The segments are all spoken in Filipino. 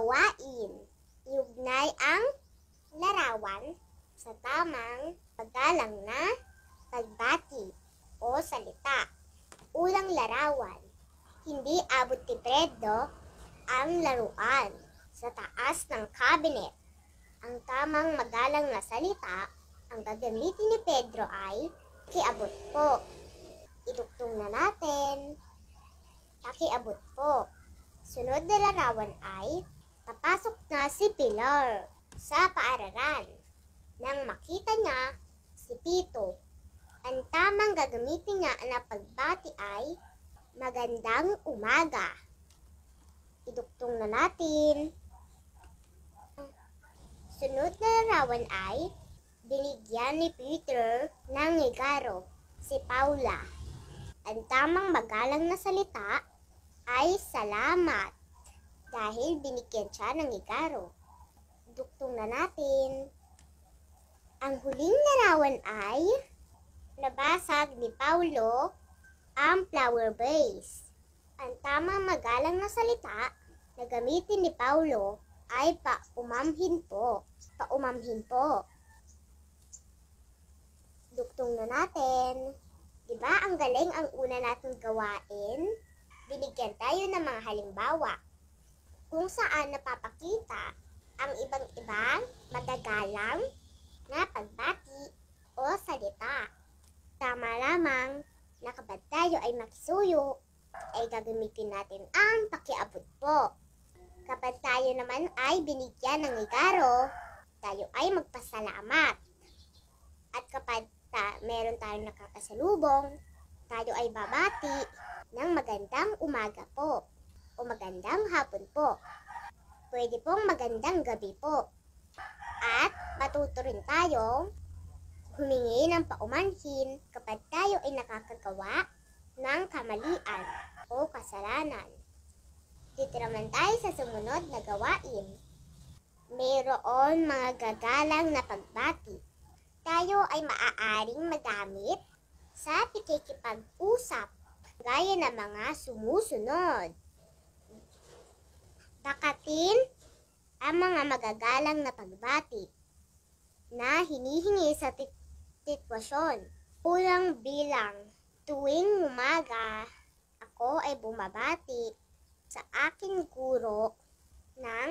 gawain. Iugnay ang larawan sa tamang paggalang na pagbati o salita. Ulang larawan, hindi abot ni Bredo ang laruan sa taas ng cabinet. Ang tamang magalang na salita ang gagamitin ni Pedro ay kiabot po. Iduktong na natin. Pakiabot po. Sunod na larawan ay Papasok na si Pilar sa paaralan nang makita niya si Pito. Ang tamang gagamitin niya na pagbati ay magandang umaga. Iduktong na natin. Sunod na larawan ay binigyan ni Peter ng igaro si Paula. Ang tamang magalang na salita ay salamat dahil binigyan siya ng igaro. Duktong na natin. Ang huling larawan ay nabasag ni Paulo ang flower base. Ang tamang magalang na salita na gamitin ni Paulo ay paumamhin po. Paumamhin po. Duktong na natin. Di ba ang galing ang una natin gawain? Binigyan tayo ng mga halimbawa kung saan napapakita ang ibang ibang madagalang na pagbati o salita. Tama lamang na kapag tayo ay makisuyo, ay gagamitin natin ang pakiabot po. Kapag tayo naman ay binigyan ng igaro, tayo ay magpasalamat. At kapag ta meron tayong nakakasalubong, tayo ay babati ng magandang umaga po o magandang hapon po. Pwede pong magandang gabi po. At matuto rin tayong humingi ng paumanhin kapag tayo ay nakakagawa ng kamalian o kasalanan. Dito naman tayo sa sumunod na gawain. Mayroon mga gagalang na pagbati. Tayo ay maaaring magamit sa pikikipag-usap gaya ng mga sumusunod. Takatin ang mga magagalang na pagbati na hinihingi sa sitwasyon. Ulang bilang tuwing umaga, ako ay bumabati sa aking guro ng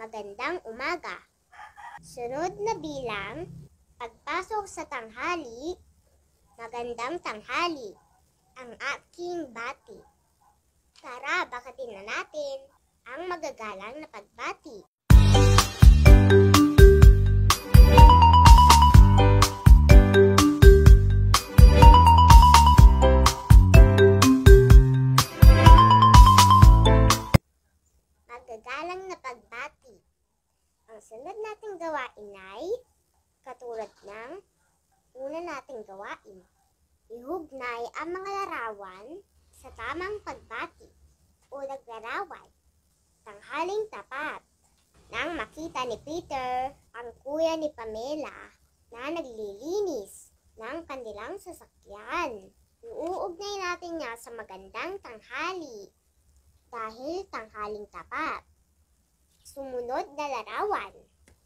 magandang umaga. Sunod na bilang, pagpasok sa tanghali, magandang tanghali ang aking bati. Tara, bakatin na natin ang magagalang na pagbati. Magagalang na pagbati. Ang sunod nating gawain ay katulad ng una nating gawain. Ihugnay ang mga larawan sa tamang pagbati o naglarawan tanghaling tapat. Nang makita ni Peter ang kuya ni Pamela na naglilinis ng kanilang sasakyan. Uuugnay natin niya sa magandang tanghali dahil tanghaling tapat. Sumunod na larawan,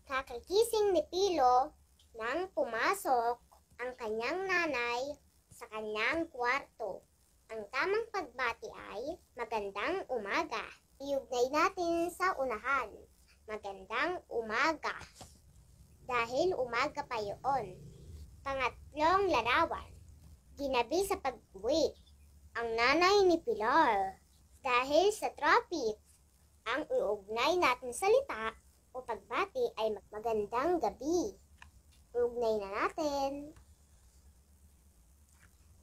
kakakising ni Pilo nang pumasok ang kanyang nanay sa kanyang kwarto. Ang tamang pagbati ay magandang umaga iugnay natin sa unahan. Magandang umaga. Dahil umaga pa yun. Pangatlong larawan. Ginabi sa pag-uwi. Ang nanay ni Pilar. Dahil sa traffic, ang iugnay natin salita o pagbati ay magandang gabi. Ugnay na natin.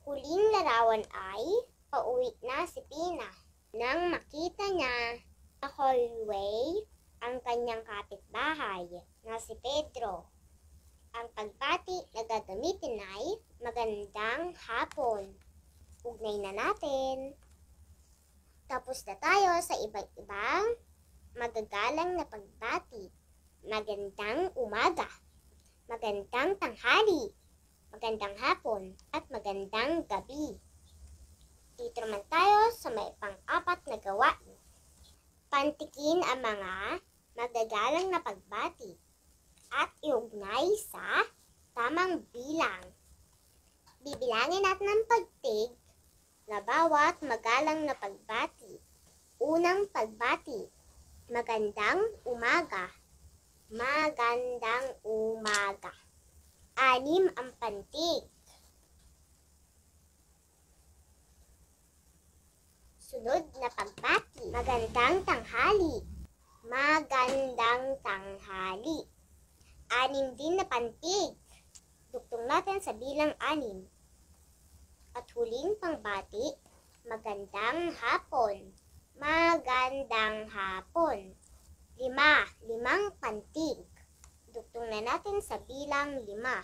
Huling larawan ay pauwi na si Pina nang makita niya sa hallway ang kanyang kapitbahay na si Pedro. Ang pagbati na gagamitin ay magandang hapon. Ugnay na natin. Tapos na tayo sa iba't ibang magagalang na pagbati. Magandang umaga, magandang tanghali, magandang hapon, at magandang gabi. Dito naman tayo sa may pang-apat na gawain. Pantikin ang mga magagalang na pagbati at iugnay sa tamang bilang. Bibilangin natin ang pagtig na bawat magalang na pagbati. Unang pagbati, magandang umaga. Magandang umaga. Anim ang pantig. sunod na pagbati. Magandang tanghali. Magandang tanghali. Anim din na pantig. Duktong natin sa bilang anim. At huling pangbati, magandang hapon. Magandang hapon. Lima, limang pantig. Duktong na natin sa bilang lima.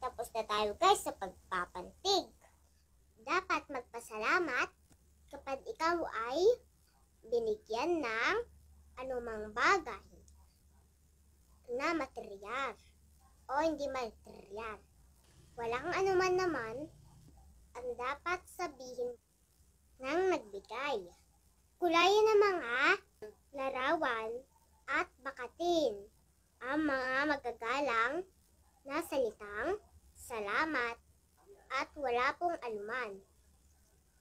Tapos na tayo guys sa pagpapantig dapat magpasalamat kapag ikaw ay binigyan ng anumang bagay na material o hindi material. Walang anuman naman ang dapat sabihin ng nagbigay. Kulayan ng mga larawan at bakatin ang mga magagalang na salitang salamat at wala pong anuman.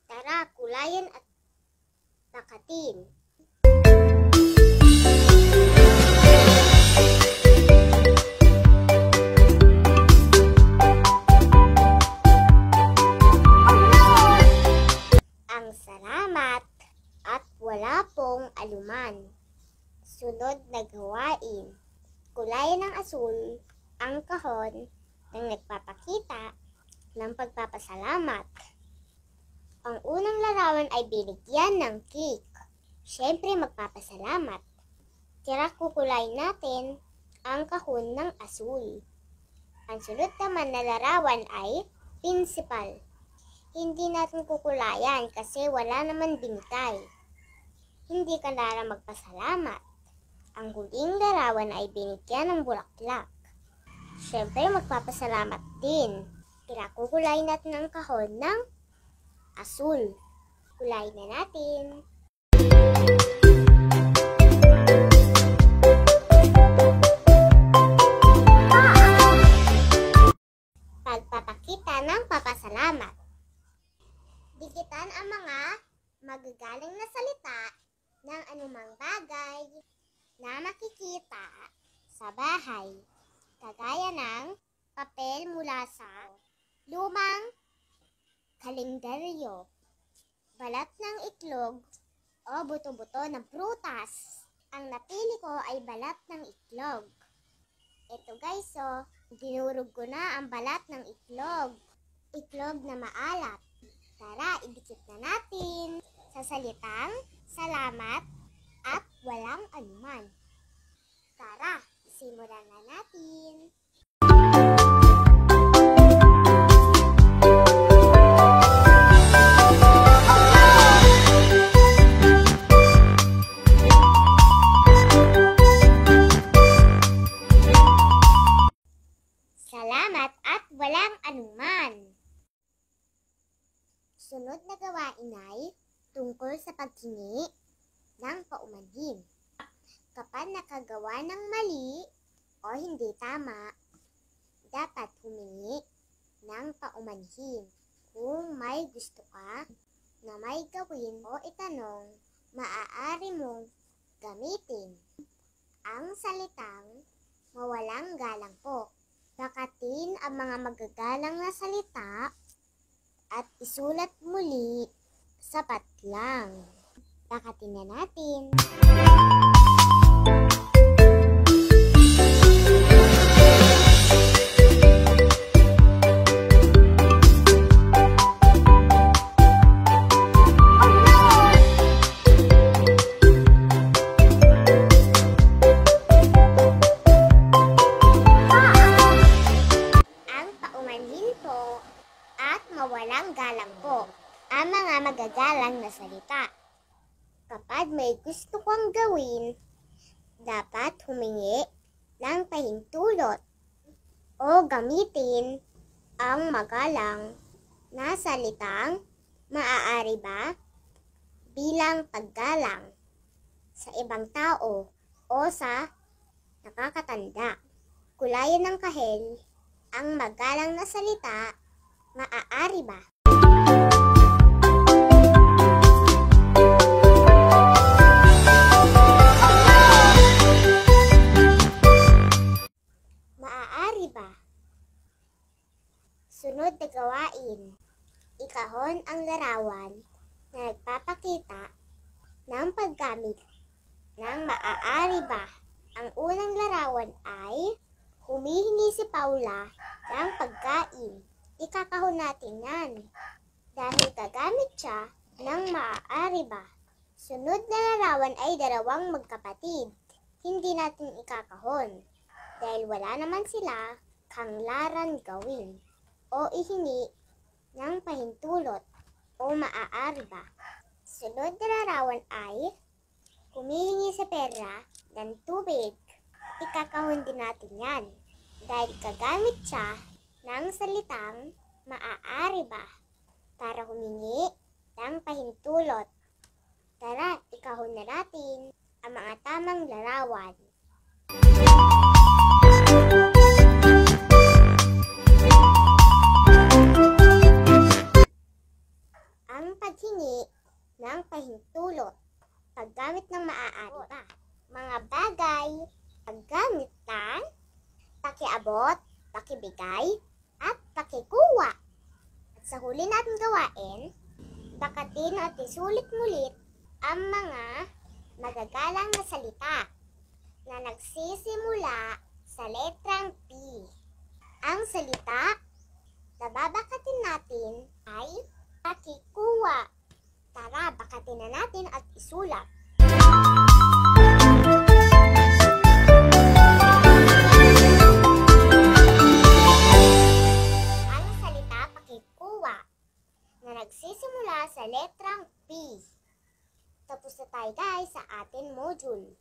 Tara, kulayan at takatin. Ang salamat at wala pong aluman. Sunod na gawain. Kulay ng asul ang kahon ng nagpapakita ng pagpapasalamat. Ang unang larawan ay binigyan ng cake. Siyempre magpapasalamat. Tira kukulay natin ang kahon ng asul. Ang sulod naman na larawan ay principal. Hindi natin kukulayan kasi wala naman binigay. Hindi ka lara magpasalamat. Ang huling larawan ay binigyan ng bulaklak. Siyempre magpapasalamat din. Tira, kukulay natin ang kahon ng asul. Kulay na natin. Music kalendaryo, balat ng itlog o buto-buto ng prutas. Ang napili ko ay balat ng itlog. Ito guys, so, dinurog ko na ang balat ng itlog. Itlog na maalat. Tara, idikit na natin sa salitang salamat at walang anuman. Tara, simulan na natin. sa paghingi ng paumanhin. Kapag nakagawa ng mali o hindi tama, dapat humingi ng paumanhin. Kung may gusto ka na may gawin o itanong, maaari mong gamitin ang salitang mawalang galang po. Bakatin ang mga magagalang na salita at isulat muli sapat lang. Takatin na natin. Ang paumanhin po at mawalang galang po ang mga magagalang na salita. Kapag may gusto kang gawin, dapat humingi ng pahintulot o gamitin ang magalang na salitang maaari ba bilang paggalang sa ibang tao o sa nakakatanda. Kulayan ng kahel ang magalang na salita maaari ba? sunod na gawain. Ikahon ang larawan na nagpapakita ng paggamit ng maaari ba. Ang unang larawan ay humihingi si Paula ng pagkain. Ikakahon natin yan dahil gagamit siya ng maaari ba. Sunod na larawan ay dalawang magkapatid. Hindi natin ikakahon dahil wala naman sila kang kanglaran gawin o ihingi ng pahintulot o maaari ba. Sunod na larawan ay kumihingi sa pera ng tubig. Ikakahon din natin yan dahil kagamit siya ng salitang maaari ba para humingi ng pahintulot. Tara, ikahon na natin ang mga tamang larawan. Thank you. gamit ng pa. Mga bagay, paggamit ng pakiabot, pakibigay, at pakikuha. At sa huli natin gawain, bakatin at isulit-mulit ang mga magagalang na salita na nagsisimula sa letrang P. Ang salita na babakatin natin ay pakikuha. Tara, bakatin na natin at isulat. sa letrang P. Tapos na tayo guys sa ating module.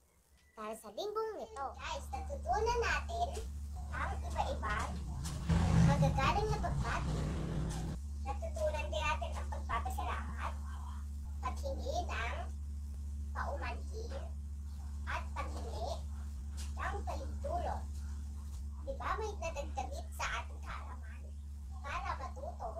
Para sa linggong nito. Guys, natutunan natin ang iba-ibang magagaling na pagbati. Natutunan din natin ang pagpapasalamat, paghingi ng paumanhin, at paghingi ng palintulot. Di ba may nadagdagit sa ating kaalaman para matuto